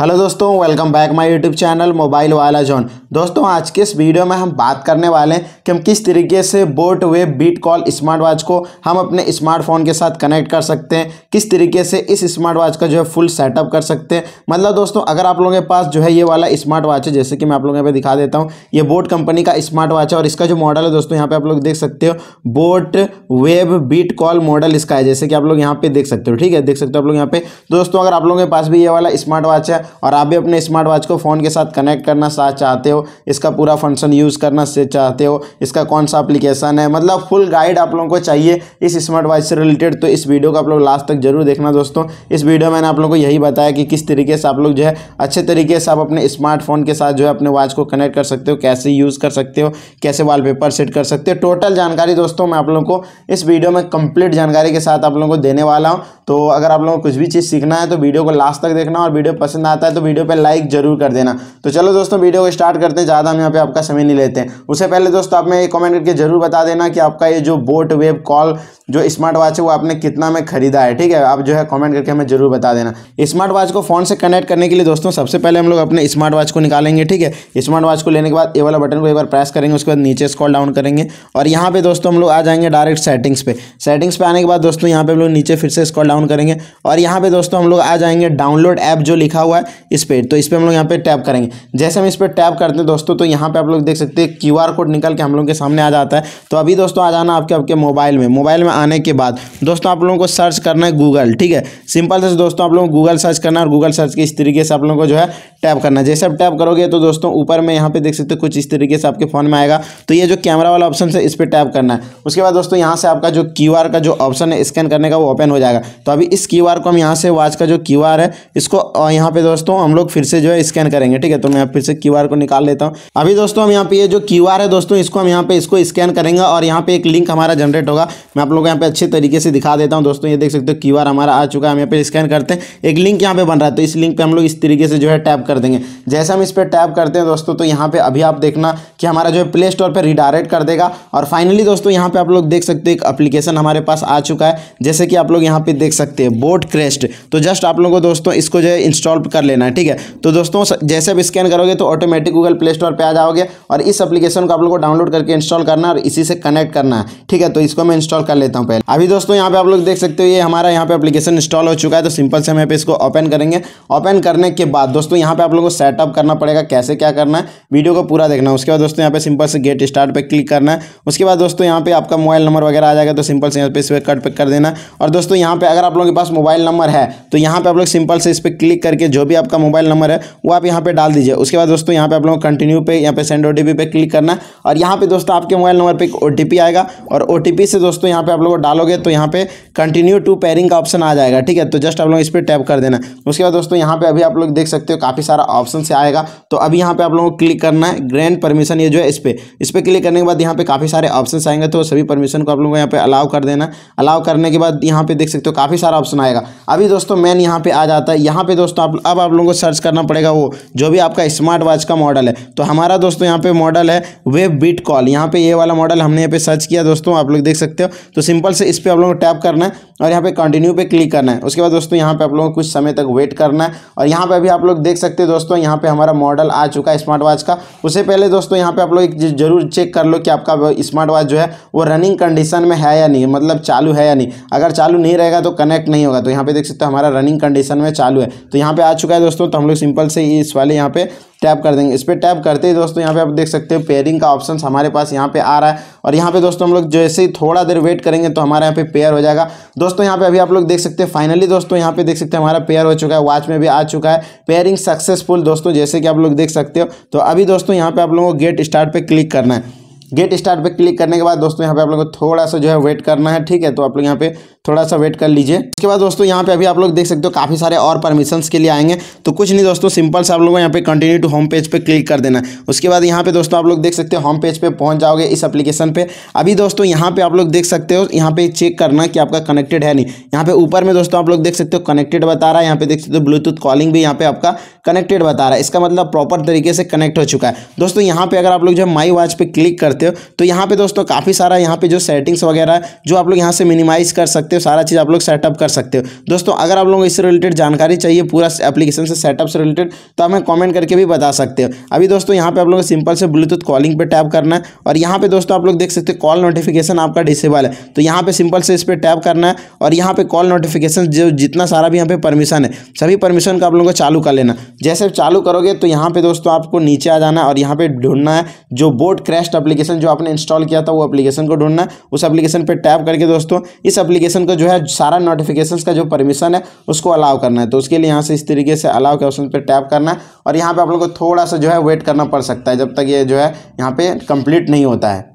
hello दोस्तों welcome back my YouTube channel mobile वाला zone दोस्तों आज के इस वीडियो में हम बात करने वाले हैं कि हम किस तरीके से Boat Wave Beat Call smart watch को हम अपने स्मार्टफोन के साथ कनेक्ट कर सकते हैं किस तरीके से इस स्मार्ट वॉच का जो है फुल सेटअप कर सकते हैं मतलब दोस्तों अगर आप लोगों के पास जो है ये वाला स्मार्ट वॉच है जैसे कि मैं आप लोगों को दिखा देता हूँ ये बोट कंपनी का स्मार्ट वॉच है और इसका जो मॉडल है दोस्तों यहाँ पर आप लोग देख सकते हो Boat Wave Beat Call model इसका है जैसे कि आप लोग यहाँ पर देख सकते हो ठीक है देख सकते हो आप लोग यहाँ पे दोस्तों अगर आप लोगों के पास भी ये वाला स्मार्ट वॉच है और आप भी अपने स्मार्ट वॉच को फ़ोन के साथ कनेक्ट करना साथ चाहते हो इसका पूरा फंक्शन यूज़ करना से चाहते हो इसका कौन सा अप्लीकेशन है मतलब फुल गाइड आप लोगों को चाहिए इस स्मार्ट वॉच से रिलेटेड तो इस वीडियो को आप लोग लास्ट तक जरूर देखना दोस्तों इस वीडियो में मैंने आप लोगों को यही बताया कि किस तरीके से आप लोग जो है अच्छे तरीके से आप अपने स्मार्टफोन के साथ जो है अपने वॉच को कनेक्ट कर सकते हो कैसे यूज़ कर सकते हो कैसे वॉलपेपर सेट कर सकते हो टोटल जानकारी दोस्तों मैं आप लोगों को इस वीडियो में कंप्लीट जानकारी के साथ आप लोगों को देने वाला हूँ तो अगर आप लोगों को कुछ भी चीज़ सीखना है तो वीडियो को लास्ट तक देखना और वीडियो पसंद आता आता है तो वीडियो पर लाइक जरूर कर देना तो चलो दोस्तों वीडियो को स्टार्ट करते हैं ज़्यादा हम यहाँ पे आपका समय नहीं लेते हैं उससे पहले दोस्तों आप में कमेंट करके जरूर बता देना कि आपका ये जो बोट वेब कॉल जो स्मार्ट वॉच है वो आपने कितना में खरीदा है ठीक है आप जो है कॉमेंट करके हमें जरूर बता देना स्मार्ट वॉच को फोन से कनेक्ट करने के लिए दोस्तों सबसे पहले हम लोग अपने स्मार्ट वॉच को निकालेंगे ठीक है स्मार्ट वॉच को लेने के बाद ये वाला बटन को एक बार प्रेस करेंगे उसके बाद नीचे स्कॉल डाउन करेंगे और यहाँ पे दोस्तों हम लोग आ जाएंगे डायरेक्ट सेटिंग्स पे सेटिंग्स पे आने के बाद दोस्तों यहाँ पे हम लोग नीचे फिर से स्कॉल डाउन करेंगे और यहाँ पे दोस्तों हम लोग आ जाएंगे डाउनलोड ऐप जो लिखा हुआ है हुआ है इस पर तो इस पर हम लोग यहाँ पे टैप करेंगे जैसे हम इस पर टैप करते हैं दोस्तों तो यहाँ पे आप लोग देख सकते हैं क्यू कोड निकल के हम लोग के सामने आ जाता है तो अभी दोस्तों आ जाना आपके आपके मोबाइल में मोबाइल में आने के बाद दोस्तों आप लोगों को सर्च करना है गूगल ठीक है सिंपल से दोस्तों आप लोगों को गूगल सर्च करना और गूगल सर्च के इस तरीके से आप लोगों को जो है टैप करना जैसे आप टैप करोगे तो दोस्तों ऊपर में यहाँ पे देख सकते हो कुछ इस तरीके से आपके फ़ोन में आएगा तो ये जो कैमरा वाला ऑप्शन है इस पर टैप करना है उसके बाद दोस्तों यहाँ से आपका जो क्यू का जो ऑप्शन है स्कैन करने का वो ओपन हो जाएगा तो अभी इस क्यू को हम यहाँ से वॉच का जो क्यू है इसको यहाँ पे दोस्तों हम लोग फिर से जो है स्कैन करेंगे ठीक है तो मैं फिर से क्यू को निकाल लेता हूँ अभी दोस्तों हम यहाँ पे ये जो क्यू है दोस्तों इसको हम यहाँ पे इसको स्कैन करेंगे और यहाँ पे एक लिंक हमारा जनरेट होगा मैं आप लोग यहाँ पे अच्छे तरीके से दिखा देता हूँ दोस्तों ये देख सकते हो क्यू हमारा आ चुका है हम यहाँ पे स्कैन करते हैं एक लिंक यहाँ पे बन रहा है तो इस लिंक पे हम लोग इस तरीके से जो है टैप कर देंगे जैसे हम इस पर टैप करते हैं दोस्तों तो यहाँ पे अभी आप देखना कि हमारा जो है प्ले स्टोर पर रिडायरेक्ट कर देगा और फाइनली दोस्तों यहाँ पे आप लोग देख सकते हैं एक अप्लीकेशन हमारे पास आ चुका है जैसे कि आप लोग यहाँ पे देख सकते हैं बोट क्रेस्ट तो जस्ट आप लोगों को दोस्तों इसको जो है इंस्टॉल कर लेना है ठीक है तो दोस्तों जैसे आप स्कैन करोगे तो ऑटोमेटिक गूगल प्ले स्टोर पर आ जाओगे और इस अपलीकेशन को आप लोग को डाउनलोड करके इंस्टॉल करना है और इसी से कनेक्ट करना है ठीक है तो इसको मैं इंस्टॉल कर लेता हूँ पहले अभी दोस्तों यहाँ पे आप लोग देख सकते हो ये हमारा यहाँ पे अपलीकेशन इंस्टॉल हो चुका है तो सिंपल से हम यहाँ पे इसको ओपन करेंगे ओपन करने के बाद दोस्तों यहाँ पे आप लोगों को सेटअप करना पड़ेगा कैसे क्या करना है वीडियो को पूरा देखना उसके बाद दोस्तों यहाँ पे सिंपल से गेट स्टार्ट पे क्लिक करना है उसके बाद दोस्तों यहाँ पे आपका मोबाइल नंबर वगैरह आ जाएगा तो सिंपल से यहाँ पे इस पर कट पे कर देना और दोस्तों यहाँ पे अगर आप लोगों के पास मोबाइल नंबर है तो यहाँ पे आप लोग सिंपल से इस पर क्लिक करके जो भी आपका मोबाइल नंबर है वो आप यहाँ पे डाल दीजिए उसके बाद दोस्तों यहाँ पे आप लोग कंटिन्यू पे यहाँ पे सेंड ओ पे क्लिक करना है और यहाँ पे दोस्तों आपके मोबाइल नंबर पर एक ओ आएगा और ओ से दोस्तों यहाँ पे आप लोग डालोगे तो यहाँ पे कंटिन्यू टू पेयरिंग का ऑप्शन आ जाएगा ठीक है तो जस्ट आप लोग इस पर टैप कर देना उसके बाद दोस्तों यहाँ पे अभी आप लोग देख सकते हो काफ़ी सारा ऑप्शन से आएगा तो अब यहाँ पे आप लोगों को क्लिक करना है ग्रैंड परमिशन ये जो है इस पर इस पर क्लिक करने के बाद यहाँ पे काफ़ी सारे ऑप्शन आएंगे तो सभी परमिशन को आप लोगों को यहाँ पे अलाउ कर देना अलाउ करने के बाद यहाँ पे देख सकते हो काफ़ी सारा ऑप्शन आएगा अभी दोस्तों मेन यहाँ पे आ जाता है यहाँ पे दोस्तों आप अब आप लोगों को सर्च करना पड़ेगा वो जो भी आपका स्मार्ट वॉच का मॉडल है तो हमारा दोस्तों यहाँ पे मॉडल है वेब बीट कॉल यहाँ पे ये वाला मॉडल हमने यहाँ पे सर्च किया दोस्तों आप लोग देख सकते हो तो सिंपल से इस पर आप लोगों को टैप करना है और यहाँ पे कंटिन्यू पे क्लिक करना है उसके बाद दोस्तों यहाँ पे आप लोगों को कुछ समय तक वेट करना है और यहाँ पे अभी आप लोग देख सकते सकते हैं दोस्तों यहाँ पे हमारा मॉडल आ चुका है स्मार्ट वॉच का उससे पहले दोस्तों यहाँ पे आप लोग जरूर चेक कर लो कि आपका स्मार्ट वॉच जो है वो रनिंग कंडीशन में है या नहीं मतलब चालू है या नहीं अगर चालू नहीं रहेगा तो कनेक्ट नहीं होगा तो यहाँ पे देख सकते हो हमारा रनिंग कंडीशन में चालू है तो यहाँ पे आ चुका है दोस्तों तो हम लोग सिंपल से इस वाले यहाँ पे टैप कर देंगे इस पर टैप करते ही दोस्तों यहाँ पे आप देख सकते हो पेयरिंग का ऑप्शन हमारे पास यहाँ पे आ रहा है और यहाँ पे दोस्तों हम लोग जैसे ही थोड़ा देर वेट करेंगे तो हमारे यहाँ पे पेयर हो जाएगा दोस्तों यहाँ पे अभी आप लोग देख सकते हैं फाइनली दोस्तों यहाँ पे देख सकते हैं हमारा पेयर हो चुका है वॉच में भी आ चुका है पेयरिंग सक्सेस सक्सेसफुल दोस्तों जैसे कि आप लोग देख सकते हो तो अभी दोस्तों यहाँ पे आप लोगों को गेट स्टार्ट पे क्लिक करना है गेट स्टार्ट पे क्लिक करने के बाद दोस्तों यहाँ पे आप लोगों को थोड़ा सा जो है वेट करना है ठीक है तो आप लोग यहाँ पे थोड़ा सा वेट कर लीजिए उसके बाद दोस्तों यहाँ पे अभी आप लोग देख सकते हो काफ़ी सारे और परमिशंस के लिए आएंगे तो कुछ नहीं दोस्तों सिंपल से आप लोगों यहाँ पे कंटिन्यू टू होम पेज पे क्लिक कर देना उसके बाद यहाँ पे दोस्तों आप लोग देख सकते हो होम पेज पे पहुंच जाओगे इस एप्लीकेशन पे अभी दोस्तों यहाँ पे आप लोग देख सकते हो यहाँ पे चेक करना कि आपका कनेक्टेड है नहीं यहाँ पे ऊपर में दोस्तों आप लोग देख सकते हो कनेक्टेड बता रहा है यहाँ पे देख सकते हो ब्लूटूथ कॉलिंग भी यहाँ पे आपका कनेक्टेड बता रहा है इसका मतलब प्रॉपर तरीके से कनेक्ट हो चुका है दोस्तों यहाँ पे अगर आप लोग जो माई वॉच पे क्लिक करते हो तो यहाँ पे दोस्तों काफ़ी सारा यहाँ पे जो सेटिंग्स वगैरह जो आप लोग यहाँ से मिनिमाइज कर सकते हो सारा चीज़ आप लोग सेटअप कर सकते हो दोस्तों अगर आप लोगों को इससे रिलेटेड जानकारी चाहिए पूरा एप्लीकेशन से सेटअप से रिलेटेड तो हमें कमेंट करके भी बता सकते हो अभी दोस्तों यहाँ पे आप लोगों को सिंपल से ब्लूटूथ कॉलिंग पे टैप करना है और यहाँ पे दोस्तों आप लोग देख सकते हो कॉल नोटिफिकेशन आपका डिसेबल है तो यहाँ पर सिंपल से इस पर टैप करना है और यहाँ पर कॉल नोटिफिकेशन जो जितना सारा भी यहाँ परमिशन है सभी परमिशन का आप लोगों को चालू कर लेना जैसे चालू करोगे तो यहाँ पर दोस्तों आपको नीचे आ जाना है और यहाँ पर ढूंढना है जो बोर्ड क्रैश एप्लीकेशन जो आपने इंस्टॉल किया था वो एप्लीकेशन को ढूंढना है उस एप्लीकेशन पर टैप करके दोस्तों इस एप्लीकेशन को जो है सारा नोटिफिकेशंस का जो परमिशन है उसको अलाउ करना है तो उसके लिए यहाँ से इस तरीके से अलाउ के ऑप्शन पर टैप करना है और यहाँ पर आप लोग को थोड़ा सा जो है वेट करना पड़ सकता है जब तक ये जो है यहाँ पर कंप्लीट नहीं होता है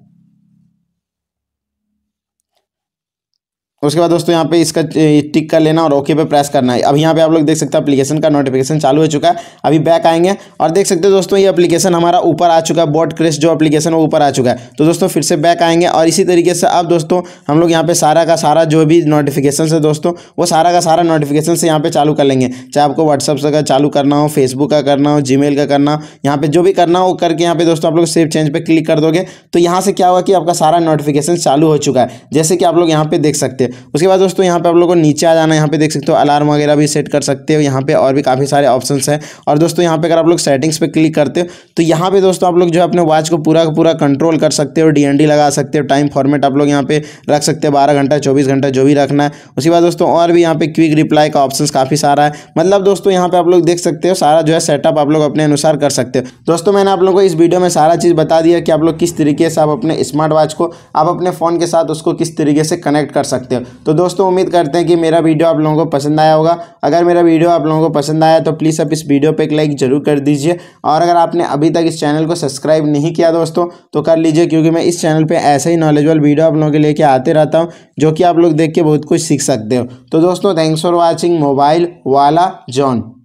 उसके बाद दोस्तों यहाँ पे इसका टिक कर लेना और ओके पे प्रेस करना है अब यहाँ पे आप लोग देख सकते हैं एप्लीकेशन का नोटिफिकेशन चालू हो चुका है अभी बैक आएंगे और देख सकते हो दोस्तों ये एप्लीकेशन हमारा ऊपर आ चुका है बोर्ड क्रेस जो एप्लीकेशन वो ऊपर आ चुका है तो दोस्तों फिर से बैक आएंगे और इसी तरीके से अब दोस्तों हम लोग यहाँ पे सारा का सारा जो भी नोटिफिकेशन है दोस्तों वो सारा का सारा नोटिफिकेशन से यहाँ पे चालू कर लेंगे चाहे आपको व्हाट्सअप से चालू करना हो फेसबुक का करना हो जी का करना हो यहाँ पे जो भी करना हो करके यहाँ पे दोस्तों आप लोग सेव चेंज पर क्लिक कर दोगे तो यहाँ से क्या होगा कि आपका सारा नोटिफिकेशन चालू हो चुका है जैसे कि आप लोग यहाँ पे देख सकते हैं उसके बाद दोस्तों यहाँ पे आप लोगों को नीचे आ जाना यहाँ पे देख सकते हो अलार्म वगैरह भी सेट कर सकते हो यहाँ पे और भी काफ़ी सारे ऑप्शन हैं और दोस्तों यहाँ पे अगर आप लोग सेटिंग्स पे क्लिक करते हो तो यहाँ पे दोस्तों आप लोग जो है अपने वॉच को पूरा पूरा कंट्रोल कर सकते हो डी लगा सकते हो टाइम फॉर्मेट आप लोग यहाँ पे रख सकते हो बारह घंटा चौबीस घंटा जो भी रखना है उसके बाद दोस्तों और भी यहाँ पे क्विक रिप्लाई का ऑप्शन काफ़ी सारा है मतलब दोस्तों यहाँ पे आप लोग देख सकते हो सारा जो है सेटअप आप लोग अपने अनुसार कर सकते हो दोस्तों मैंने आप लोग को इस वीडियो में सारा चीज़ बता दिया कि आप लोग किस तरीके से आप अपने स्मार्ट वॉच को आप अपने फ़ोन के साथ उसको किस तरीके से कनेक्ट कर सकते हो तो दोस्तों उम्मीद करते हैं कि मेरा वीडियो आप लोगों को पसंद आया होगा अगर मेरा वीडियो आप लोगों को पसंद आया तो प्लीज़ आप इस वीडियो पर एक लाइक ज़रूर कर दीजिए और अगर आपने अभी तक इस चैनल को सब्सक्राइब नहीं किया दोस्तों तो कर लीजिए क्योंकि मैं इस चैनल पर ऐसे ही नॉलेजबल वीडियो आप लोगों के लेके आते रहता हूँ जो कि आप लोग देख के बहुत कुछ सीख सकते हो तो दोस्तों थैंक्स फॉर वॉचिंग मोबाइल वाला जॉन